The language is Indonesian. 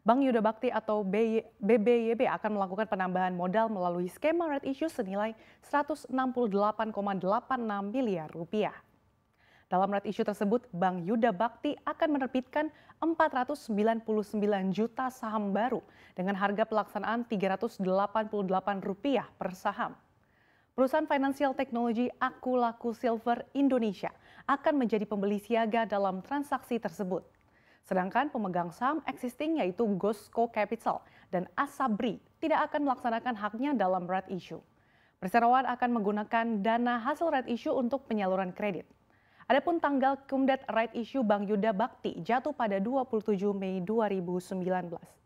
Bank Yuda Bakti atau BBYB akan melakukan penambahan modal melalui skema red issue senilai 168,86 miliar rupiah. Dalam red issue tersebut, Bank Yuda Bakti akan menerbitkan 499 juta saham baru dengan harga pelaksanaan Rp388 per saham. Perusahaan finansial teknologi Akulaku Silver Indonesia akan menjadi pembeli siaga dalam transaksi tersebut. Sedangkan pemegang saham existing yaitu Gosco Capital dan Asabri tidak akan melaksanakan haknya dalam red issue. Perseroan akan menggunakan dana hasil red issue untuk penyaluran kredit. Adapun tanggal kumdat right issue Bang Yuda Bakti jatuh pada 27 Mei 2019.